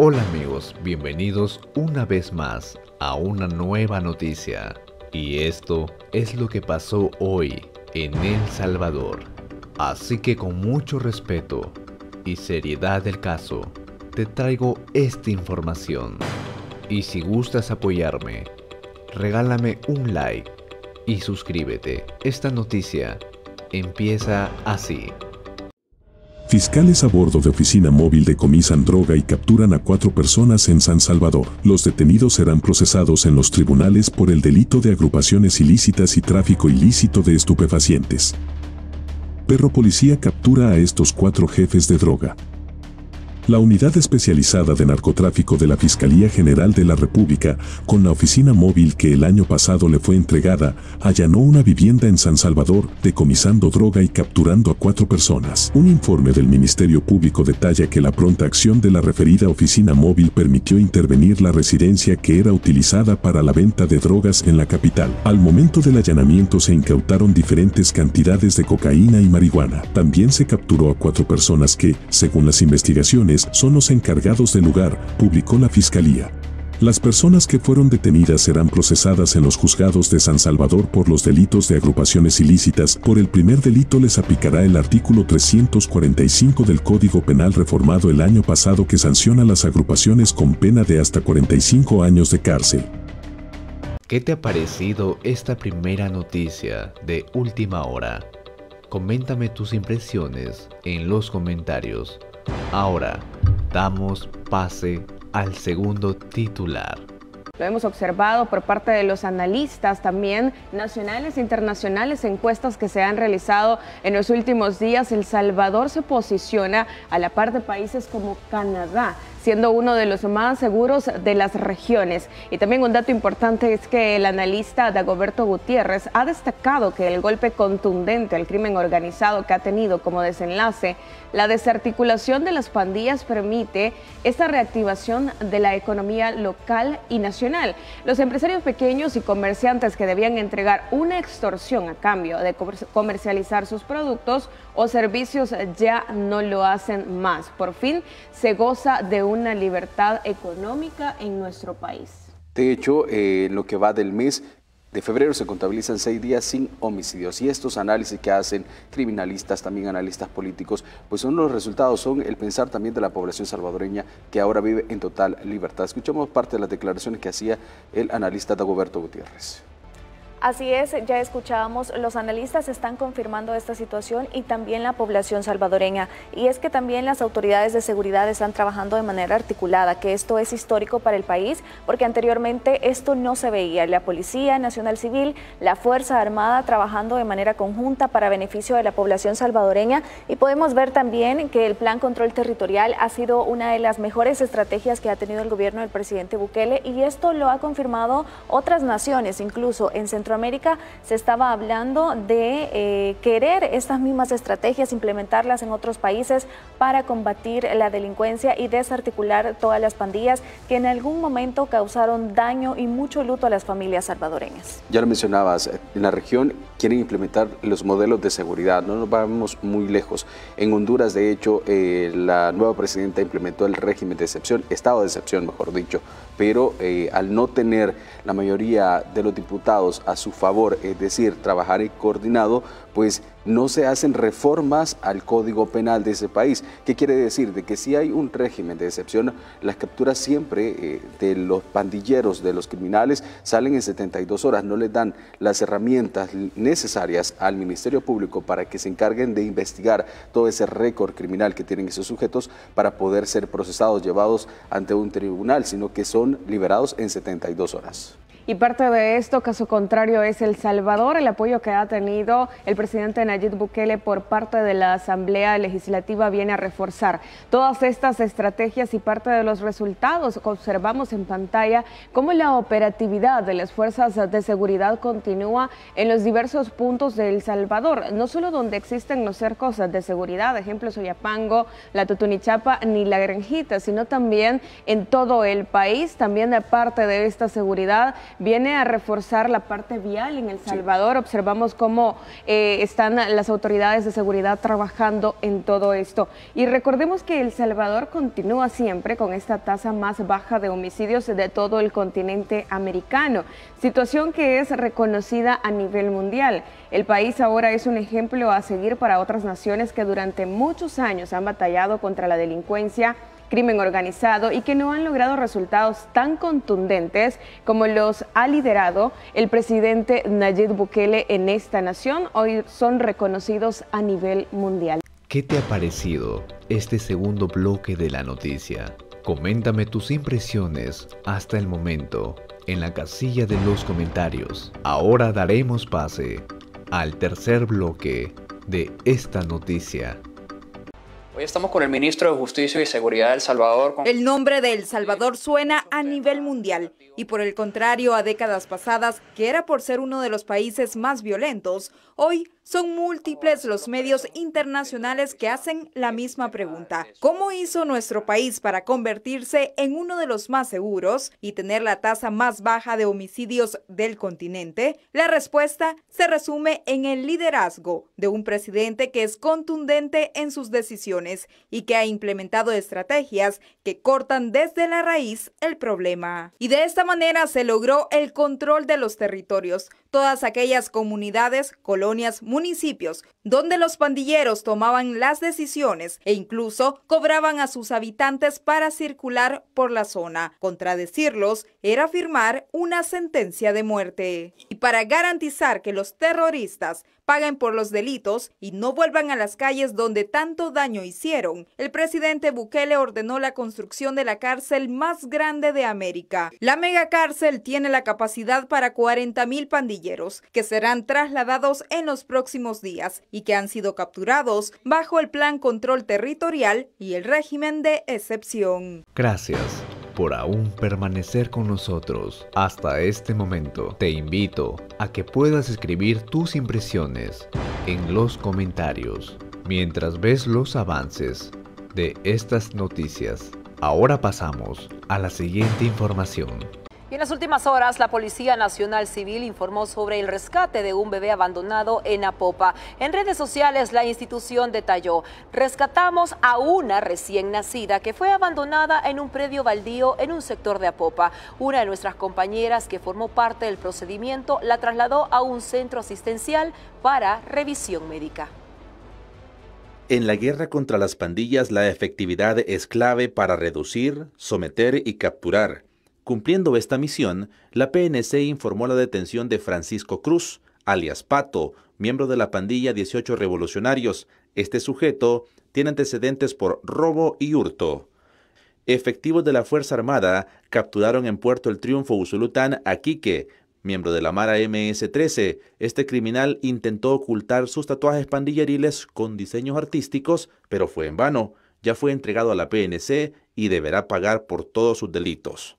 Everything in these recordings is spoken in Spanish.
Hola amigos, bienvenidos una vez más a una nueva noticia. Y esto es lo que pasó hoy en El Salvador. Así que con mucho respeto y seriedad del caso, te traigo esta información. Y si gustas apoyarme, regálame un like y suscríbete. Esta noticia empieza así. Fiscales a bordo de oficina móvil decomisan droga y capturan a cuatro personas en San Salvador. Los detenidos serán procesados en los tribunales por el delito de agrupaciones ilícitas y tráfico ilícito de estupefacientes. Perro policía captura a estos cuatro jefes de droga la Unidad Especializada de Narcotráfico de la Fiscalía General de la República, con la oficina móvil que el año pasado le fue entregada, allanó una vivienda en San Salvador, decomisando droga y capturando a cuatro personas. Un informe del Ministerio Público detalla que la pronta acción de la referida oficina móvil permitió intervenir la residencia que era utilizada para la venta de drogas en la capital. Al momento del allanamiento se incautaron diferentes cantidades de cocaína y marihuana. También se capturó a cuatro personas que, según las investigaciones, son los encargados del lugar, publicó la Fiscalía. Las personas que fueron detenidas serán procesadas en los juzgados de San Salvador por los delitos de agrupaciones ilícitas. Por el primer delito les aplicará el artículo 345 del Código Penal reformado el año pasado que sanciona las agrupaciones con pena de hasta 45 años de cárcel. ¿Qué te ha parecido esta primera noticia de última hora? Coméntame tus impresiones en los comentarios. Ahora, damos pase al segundo titular. Lo hemos observado por parte de los analistas también nacionales e internacionales, encuestas que se han realizado en los últimos días. El Salvador se posiciona a la par de países como Canadá, siendo uno de los más seguros de las regiones. Y también un dato importante es que el analista Dagoberto Gutiérrez ha destacado que el golpe contundente al crimen organizado que ha tenido como desenlace la desarticulación de las pandillas permite esta reactivación de la economía local y nacional. Los empresarios pequeños y comerciantes que debían entregar una extorsión a cambio de comercializar sus productos o servicios ya no lo hacen más. Por fin se goza de una libertad económica en nuestro país. De hecho, en eh, lo que va del mes de febrero se contabilizan seis días sin homicidios y estos análisis que hacen criminalistas, también analistas políticos, pues son los resultados, son el pensar también de la población salvadoreña que ahora vive en total libertad. Escuchamos parte de las declaraciones que hacía el analista Dagoberto Gutiérrez. Así es, ya escuchábamos, los analistas están confirmando esta situación y también la población salvadoreña. Y es que también las autoridades de seguridad están trabajando de manera articulada, que esto es histórico para el país, porque anteriormente esto no se veía. La Policía Nacional Civil, la Fuerza Armada trabajando de manera conjunta para beneficio de la población salvadoreña. Y podemos ver también que el Plan Control Territorial ha sido una de las mejores estrategias que ha tenido el gobierno del presidente Bukele y esto lo ha confirmado otras naciones, incluso en Centro América se estaba hablando de eh, querer estas mismas estrategias, implementarlas en otros países para combatir la delincuencia y desarticular todas las pandillas que en algún momento causaron daño y mucho luto a las familias salvadoreñas. Ya lo mencionabas, eh, en la región quieren implementar los modelos de seguridad, no nos vamos muy lejos. En Honduras, de hecho, eh, la nueva presidenta implementó el régimen de excepción, estado de excepción, mejor dicho, pero eh, al no tener la mayoría de los diputados a su favor, es decir, trabajar coordinado, pues no se hacen reformas al Código Penal de ese país. ¿Qué quiere decir? De que si hay un régimen de excepción, las capturas siempre eh, de los pandilleros, de los criminales, salen en 72 horas. No les dan las herramientas necesarias al Ministerio Público para que se encarguen de investigar todo ese récord criminal que tienen esos sujetos para poder ser procesados, llevados ante un tribunal, sino que son liberados en 72 horas. Y parte de esto, caso contrario, es El Salvador, el apoyo que ha tenido el presidente Nayib Bukele por parte de la Asamblea Legislativa viene a reforzar todas estas estrategias y parte de los resultados. Observamos en pantalla cómo la operatividad de las fuerzas de seguridad continúa en los diversos puntos de El Salvador, no solo donde existen los cercos de seguridad, ejemplo Soyapango, la Tutunichapa, ni la Granjita, sino también en todo el país, también aparte de esta seguridad viene a reforzar la parte vial en El Salvador. Observamos cómo eh, están las autoridades de seguridad trabajando en todo esto. Y recordemos que El Salvador continúa siempre con esta tasa más baja de homicidios de todo el continente americano, situación que es reconocida a nivel mundial. El país ahora es un ejemplo a seguir para otras naciones que durante muchos años han batallado contra la delincuencia crimen organizado y que no han logrado resultados tan contundentes como los ha liderado el presidente Nayib Bukele en esta nación, hoy son reconocidos a nivel mundial. ¿Qué te ha parecido este segundo bloque de la noticia? Coméntame tus impresiones hasta el momento en la casilla de los comentarios. Ahora daremos pase al tercer bloque de esta noticia. Hoy estamos con el ministro de Justicia y Seguridad de El Salvador. El nombre de El Salvador suena a nivel mundial y por el contrario a décadas pasadas, que era por ser uno de los países más violentos, hoy son múltiples los medios internacionales que hacen la misma pregunta. ¿Cómo hizo nuestro país para convertirse en uno de los más seguros y tener la tasa más baja de homicidios del continente? La respuesta se resume en el liderazgo de un presidente que es contundente en sus decisiones y que ha implementado estrategias que cortan desde la raíz el problema. Y de esta manera se logró el control de los territorios. Todas aquellas comunidades, colonias, municipios donde los pandilleros tomaban las decisiones e incluso cobraban a sus habitantes para circular por la zona. Contradecirlos era firmar una sentencia de muerte. Y para garantizar que los terroristas paguen por los delitos y no vuelvan a las calles donde tanto daño hicieron. El presidente Bukele ordenó la construcción de la cárcel más grande de América. La megacárcel tiene la capacidad para 40 mil pandilleros que serán trasladados en los próximos días y que han sido capturados bajo el plan control territorial y el régimen de excepción. Gracias por aún permanecer con nosotros hasta este momento. Te invito a que puedas escribir tus impresiones en los comentarios mientras ves los avances de estas noticias. Ahora pasamos a la siguiente información. Y en las últimas horas, la Policía Nacional Civil informó sobre el rescate de un bebé abandonado en Apopa. En redes sociales, la institución detalló, rescatamos a una recién nacida que fue abandonada en un predio baldío en un sector de Apopa. Una de nuestras compañeras que formó parte del procedimiento la trasladó a un centro asistencial para revisión médica. En la guerra contra las pandillas, la efectividad es clave para reducir, someter y capturar Cumpliendo esta misión, la PNC informó la detención de Francisco Cruz, alias Pato, miembro de la pandilla 18 Revolucionarios. Este sujeto tiene antecedentes por robo y hurto. Efectivos de la Fuerza Armada capturaron en Puerto El Triunfo Usulután a Quique, miembro de la Mara MS-13. Este criminal intentó ocultar sus tatuajes pandilleriles con diseños artísticos, pero fue en vano. Ya fue entregado a la PNC y deberá pagar por todos sus delitos.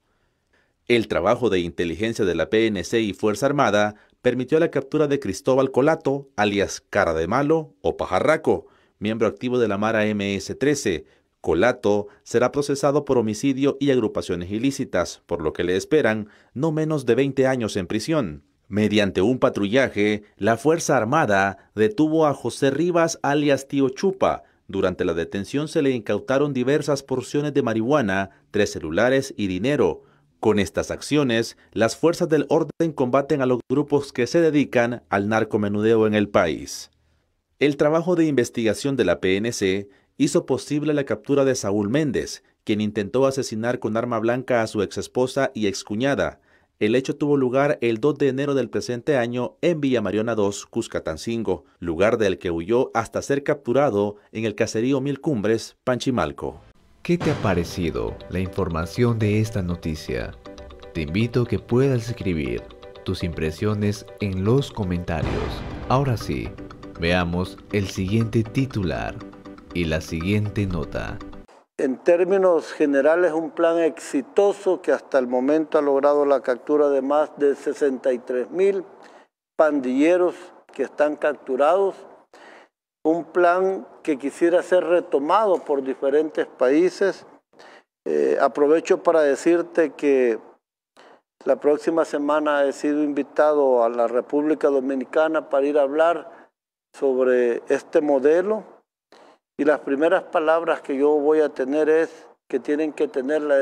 El trabajo de inteligencia de la PNC y Fuerza Armada permitió la captura de Cristóbal Colato, alias Cara de Malo o Pajarraco, miembro activo de la Mara MS-13. Colato será procesado por homicidio y agrupaciones ilícitas, por lo que le esperan no menos de 20 años en prisión. Mediante un patrullaje, la Fuerza Armada detuvo a José Rivas, alias Tío Chupa, durante la detención se le incautaron diversas porciones de marihuana, tres celulares y dinero. Con estas acciones, las fuerzas del orden combaten a los grupos que se dedican al narcomenudeo en el país. El trabajo de investigación de la PNC hizo posible la captura de Saúl Méndez, quien intentó asesinar con arma blanca a su exesposa y excuñada. El hecho tuvo lugar el 2 de enero del presente año en Villa Mariona II, Cuscatancingo, lugar del que huyó hasta ser capturado en el caserío Mil Cumbres, Panchimalco. ¿Qué te ha parecido la información de esta noticia? Te invito a que puedas escribir tus impresiones en los comentarios. Ahora sí, veamos el siguiente titular y la siguiente nota. En términos generales, un plan exitoso que hasta el momento ha logrado la captura de más de 63 mil pandilleros que están capturados un plan que quisiera ser retomado por diferentes países. Eh, aprovecho para decirte que la próxima semana he sido invitado a la República Dominicana para ir a hablar sobre este modelo y las primeras palabras que yo voy a tener es que tienen que tener la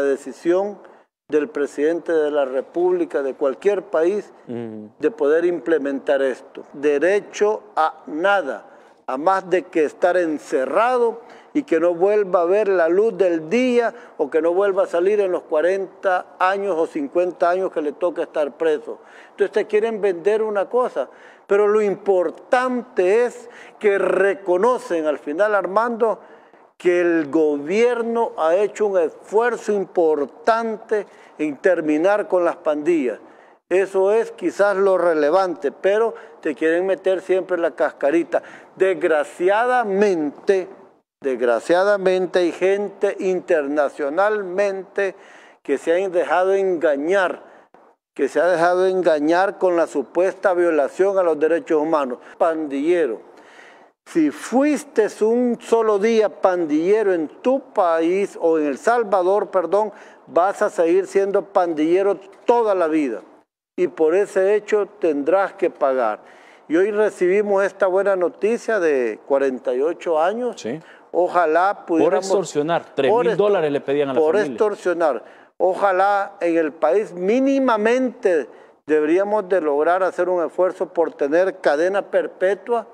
decisión del presidente de la República, de cualquier país, de poder implementar esto. Derecho a nada, a más de que estar encerrado y que no vuelva a ver la luz del día o que no vuelva a salir en los 40 años o 50 años que le toca estar preso. Entonces te quieren vender una cosa, pero lo importante es que reconocen al final Armando que el gobierno ha hecho un esfuerzo importante en terminar con las pandillas. Eso es quizás lo relevante, pero te quieren meter siempre la cascarita. Desgraciadamente, desgraciadamente hay gente internacionalmente que se ha dejado engañar, que se ha dejado engañar con la supuesta violación a los derechos humanos. pandillero. Si fuiste un solo día pandillero en tu país o en El Salvador, perdón, vas a seguir siendo pandillero toda la vida. Y por ese hecho tendrás que pagar. Y hoy recibimos esta buena noticia de 48 años. Ojalá pudiéramos... Por extorsionar, 3 mil dólares le pedían a la Por extorsionar. Ojalá en el país mínimamente deberíamos de lograr hacer un esfuerzo por tener cadena perpetua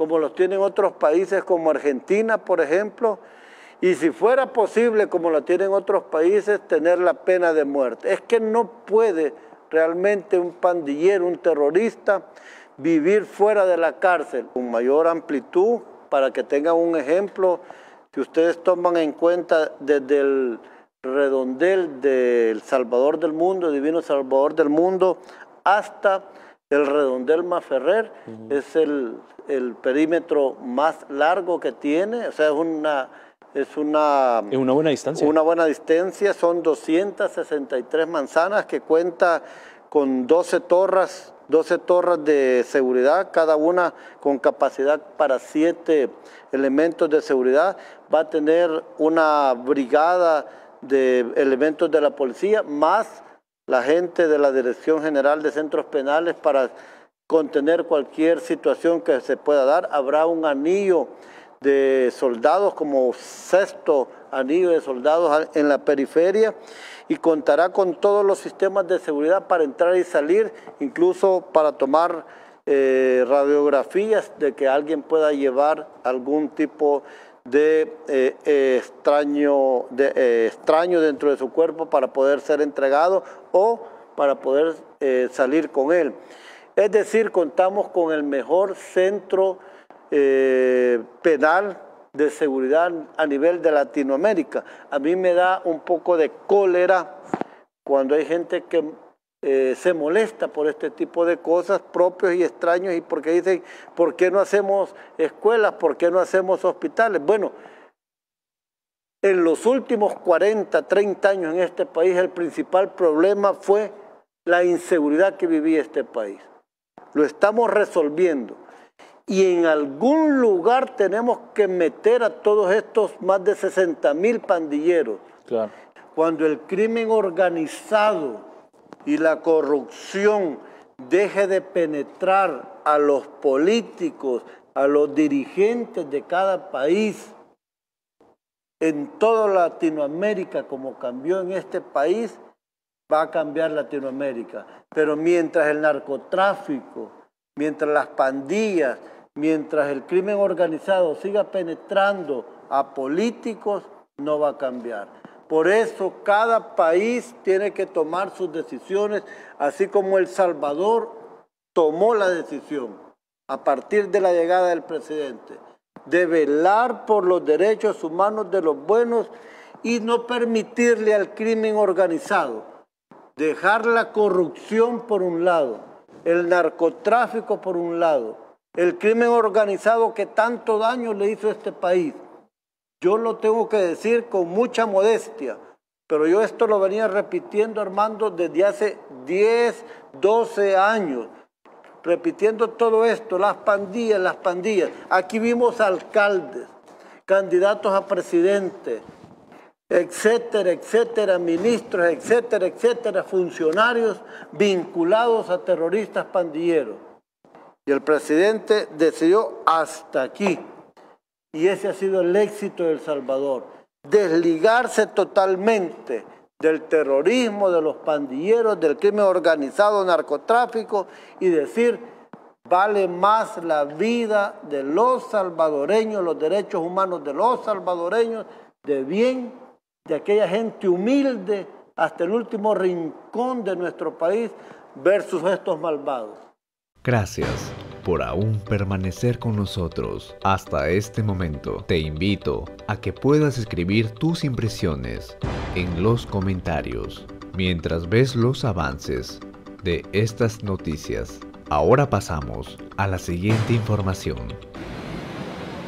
como los tienen otros países como Argentina, por ejemplo, y si fuera posible, como lo tienen otros países, tener la pena de muerte. Es que no puede realmente un pandillero, un terrorista, vivir fuera de la cárcel con mayor amplitud, para que tengan un ejemplo, que ustedes toman en cuenta desde el redondel del Salvador del Mundo, Divino Salvador del Mundo, hasta el redondel Maferrer, es el, el perímetro más largo que tiene, o sea, es una... Es una, una buena distancia. Una buena distancia, son 263 manzanas que cuenta con 12 torres, 12 torres de seguridad, cada una con capacidad para 7 elementos de seguridad. Va a tener una brigada de elementos de la policía, más la gente de la Dirección General de Centros Penales para contener cualquier situación que se pueda dar. Habrá un anillo de soldados como sexto anillo de soldados en la periferia y contará con todos los sistemas de seguridad para entrar y salir, incluso para tomar eh, radiografías de que alguien pueda llevar algún tipo de, eh, eh, extraño dentro de su cuerpo para poder ser entregado o para poder salir con él. Es decir, contamos con el mejor centro eh, penal de seguridad a nivel de Latinoamérica. A mí me da un poco de cólera cuando hay gente que eh, se molesta por este tipo de cosas propios y extraños y porque dicen, ¿por qué no hacemos escuelas? ¿Por qué no hacemos hospitales? Bueno, en los últimos 40, 30 años en este país el principal problema fue la inseguridad que vivía este país. Lo estamos resolviendo. Y en algún lugar tenemos que meter a todos estos más de 60 mil pandilleros. Cuando el crimen organizado y la corrupción deje de penetrar a los políticos, a los dirigentes de cada país, en toda Latinoamérica, como cambió en este país, va a cambiar Latinoamérica. Pero mientras el narcotráfico, mientras las pandillas, mientras el crimen organizado siga penetrando a políticos, no va a cambiar. Por eso cada país tiene que tomar sus decisiones, así como El Salvador tomó la decisión a partir de la llegada del presidente, de velar por los derechos humanos de los buenos y no permitirle al crimen organizado dejar la corrupción por un lado, el narcotráfico por un lado, el crimen organizado que tanto daño le hizo a este país. Yo lo tengo que decir con mucha modestia, pero yo esto lo venía repitiendo, Armando, desde hace 10, 12 años. Repitiendo todo esto, las pandillas, las pandillas. Aquí vimos alcaldes, candidatos a presidente, etcétera, etcétera, ministros, etcétera, etcétera, funcionarios vinculados a terroristas pandilleros. Y el presidente decidió hasta aquí. Y ese ha sido el éxito de El Salvador. Desligarse totalmente del terrorismo, de los pandilleros, del crimen organizado, narcotráfico y decir, vale más la vida de los salvadoreños, los derechos humanos de los salvadoreños, de bien de aquella gente humilde hasta el último rincón de nuestro país versus estos malvados. Gracias por aún permanecer con nosotros hasta este momento. Te invito a que puedas escribir tus impresiones en los comentarios mientras ves los avances de estas noticias. Ahora pasamos a la siguiente información.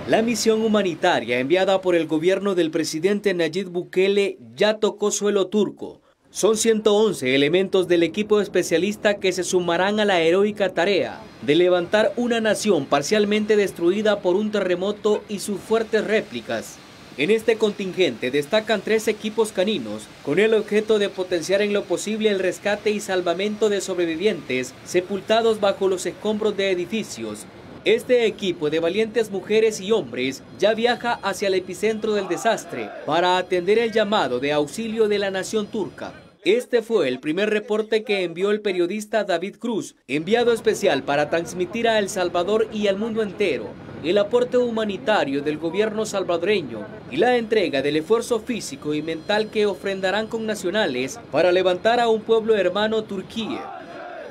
La misión humanitaria enviada por el gobierno del presidente Nayib Bukele ya tocó suelo turco. Son 111 elementos del equipo especialista que se sumarán a la heroica tarea de levantar una nación parcialmente destruida por un terremoto y sus fuertes réplicas. En este contingente destacan tres equipos caninos con el objeto de potenciar en lo posible el rescate y salvamento de sobrevivientes sepultados bajo los escombros de edificios, este equipo de valientes mujeres y hombres ya viaja hacia el epicentro del desastre para atender el llamado de auxilio de la nación turca. Este fue el primer reporte que envió el periodista David Cruz, enviado especial para transmitir a El Salvador y al mundo entero el aporte humanitario del gobierno salvadoreño y la entrega del esfuerzo físico y mental que ofrendarán con nacionales para levantar a un pueblo hermano Turquía.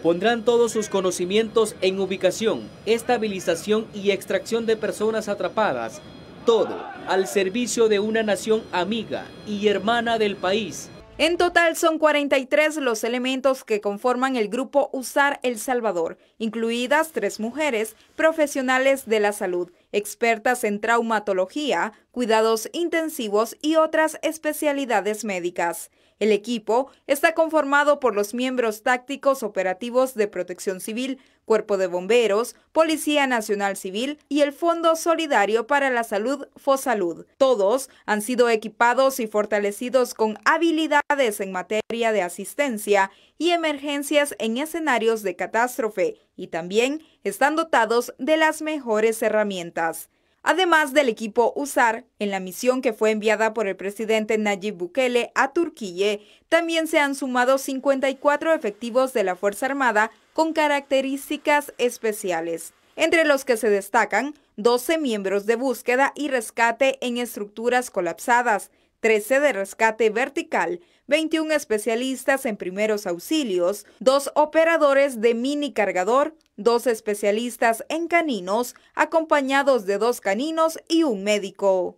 Pondrán todos sus conocimientos en ubicación, estabilización y extracción de personas atrapadas, todo al servicio de una nación amiga y hermana del país. En total son 43 los elementos que conforman el grupo USAR El Salvador, incluidas tres mujeres profesionales de la salud, expertas en traumatología, cuidados intensivos y otras especialidades médicas. El equipo está conformado por los miembros tácticos operativos de Protección Civil, Cuerpo de Bomberos, Policía Nacional Civil y el Fondo Solidario para la Salud Fosalud. Todos han sido equipados y fortalecidos con habilidades en materia de asistencia y emergencias en escenarios de catástrofe y también están dotados de las mejores herramientas además del equipo USAR, en la misión que fue enviada por el presidente Nayib Bukele a Turquía, también se han sumado 54 efectivos de la Fuerza Armada con características especiales, entre los que se destacan 12 miembros de búsqueda y rescate en estructuras colapsadas, 13 de rescate vertical, 21 especialistas en primeros auxilios, 2 operadores de mini cargador, 2 especialistas en caninos, acompañados de 2 caninos y un médico.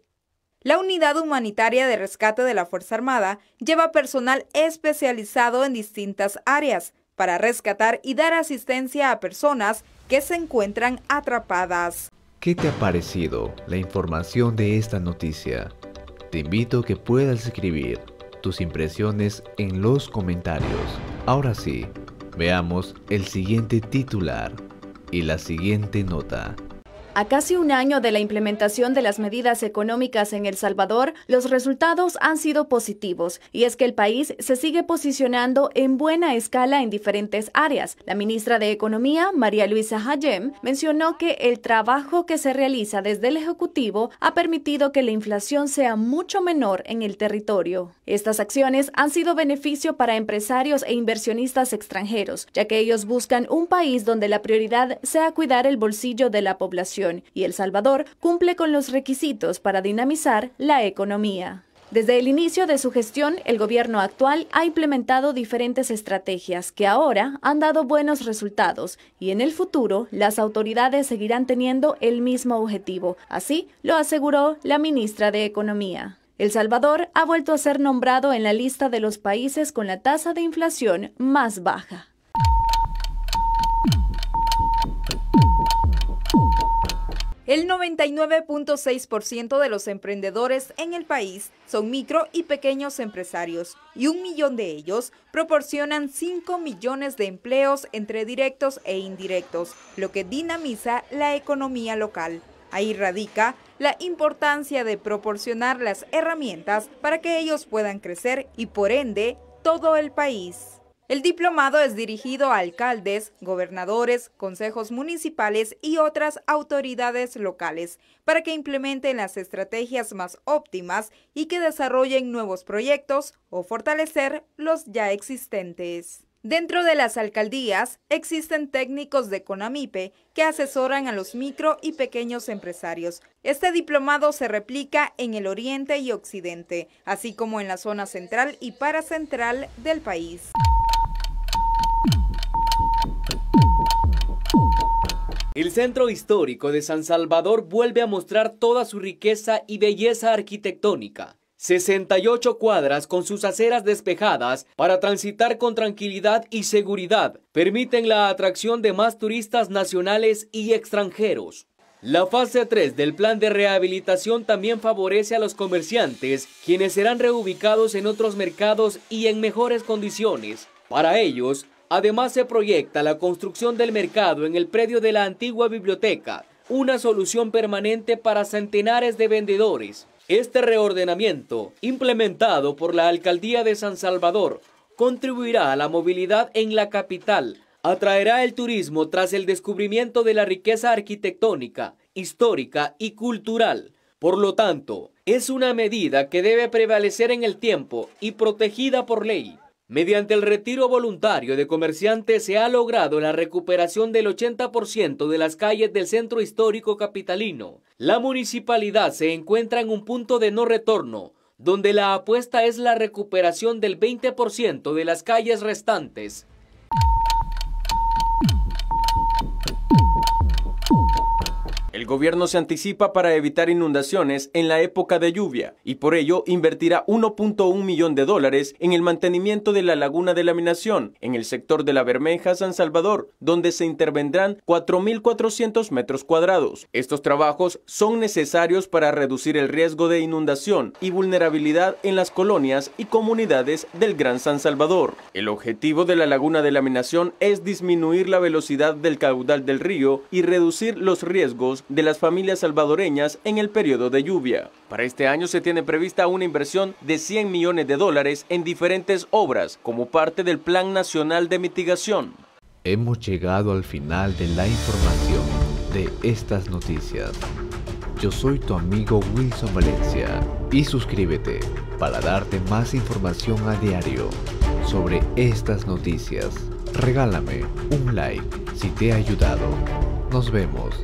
La unidad humanitaria de rescate de la Fuerza Armada lleva personal especializado en distintas áreas para rescatar y dar asistencia a personas que se encuentran atrapadas. ¿Qué te ha parecido la información de esta noticia? Te invito a que puedas escribir tus impresiones en los comentarios. Ahora sí, veamos el siguiente titular y la siguiente nota. A casi un año de la implementación de las medidas económicas en El Salvador, los resultados han sido positivos y es que el país se sigue posicionando en buena escala en diferentes áreas. La ministra de Economía, María Luisa Hayem, mencionó que el trabajo que se realiza desde el Ejecutivo ha permitido que la inflación sea mucho menor en el territorio. Estas acciones han sido beneficio para empresarios e inversionistas extranjeros, ya que ellos buscan un país donde la prioridad sea cuidar el bolsillo de la población y El Salvador cumple con los requisitos para dinamizar la economía. Desde el inicio de su gestión, el gobierno actual ha implementado diferentes estrategias que ahora han dado buenos resultados y en el futuro las autoridades seguirán teniendo el mismo objetivo. Así lo aseguró la ministra de Economía. El Salvador ha vuelto a ser nombrado en la lista de los países con la tasa de inflación más baja. El 99.6% de los emprendedores en el país son micro y pequeños empresarios y un millón de ellos proporcionan 5 millones de empleos entre directos e indirectos, lo que dinamiza la economía local. Ahí radica la importancia de proporcionar las herramientas para que ellos puedan crecer y por ende todo el país. El diplomado es dirigido a alcaldes, gobernadores, consejos municipales y otras autoridades locales para que implementen las estrategias más óptimas y que desarrollen nuevos proyectos o fortalecer los ya existentes. Dentro de las alcaldías existen técnicos de CONAMIPE que asesoran a los micro y pequeños empresarios. Este diplomado se replica en el oriente y occidente, así como en la zona central y paracentral del país. El centro histórico de San Salvador vuelve a mostrar toda su riqueza y belleza arquitectónica. 68 cuadras con sus aceras despejadas para transitar con tranquilidad y seguridad permiten la atracción de más turistas nacionales y extranjeros. La fase 3 del plan de rehabilitación también favorece a los comerciantes, quienes serán reubicados en otros mercados y en mejores condiciones. Para ellos, Además, se proyecta la construcción del mercado en el predio de la antigua biblioteca, una solución permanente para centenares de vendedores. Este reordenamiento, implementado por la Alcaldía de San Salvador, contribuirá a la movilidad en la capital, atraerá el turismo tras el descubrimiento de la riqueza arquitectónica, histórica y cultural. Por lo tanto, es una medida que debe prevalecer en el tiempo y protegida por ley. Mediante el retiro voluntario de comerciantes se ha logrado la recuperación del 80% de las calles del centro histórico capitalino. La municipalidad se encuentra en un punto de no retorno, donde la apuesta es la recuperación del 20% de las calles restantes El gobierno se anticipa para evitar inundaciones en la época de lluvia y por ello invertirá 1.1 millón de dólares en el mantenimiento de la laguna de laminación en el sector de la Bermeja, San Salvador, donde se intervendrán 4.400 metros cuadrados. Estos trabajos son necesarios para reducir el riesgo de inundación y vulnerabilidad en las colonias y comunidades del Gran San Salvador. El objetivo de la laguna de laminación es disminuir la velocidad del caudal del río y reducir los riesgos de las familias salvadoreñas en el periodo de lluvia. Para este año se tiene prevista una inversión de 100 millones de dólares en diferentes obras como parte del Plan Nacional de Mitigación. Hemos llegado al final de la información de estas noticias. Yo soy tu amigo Wilson Valencia y suscríbete para darte más información a diario sobre estas noticias. Regálame un like si te ha ayudado. Nos vemos.